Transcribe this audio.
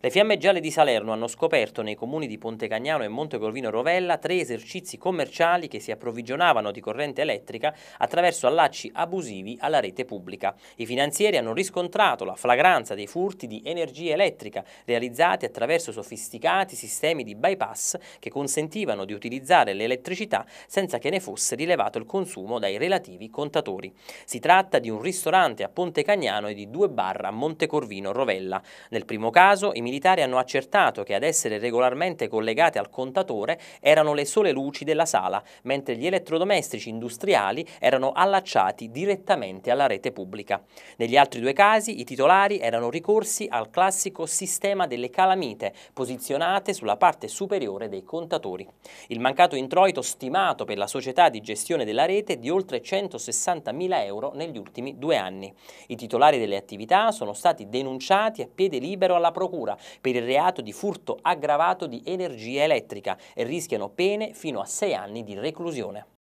Le Fiamme Gialle di Salerno hanno scoperto nei comuni di Ponte Cagnano e Montecorvino Rovella tre esercizi commerciali che si approvvigionavano di corrente elettrica attraverso allacci abusivi alla rete pubblica. I finanzieri hanno riscontrato la flagranza dei furti di energia elettrica realizzati attraverso sofisticati sistemi di bypass che consentivano di utilizzare l'elettricità senza che ne fosse rilevato il consumo dai relativi contatori. Si tratta di un ristorante a Ponte Cagnano e di due bar a Monte Rovella. Nel primo caso i militari hanno accertato che ad essere regolarmente collegate al contatore erano le sole luci della sala, mentre gli elettrodomestici industriali erano allacciati direttamente alla rete pubblica. Negli altri due casi i titolari erano ricorsi al classico sistema delle calamite, posizionate sulla parte superiore dei contatori. Il mancato introito stimato per la società di gestione della rete è di oltre 160.000 euro negli ultimi due anni. I titolari delle attività sono stati denunciati a piede libero alla Procura per il reato di furto aggravato di energia elettrica e rischiano pene fino a sei anni di reclusione.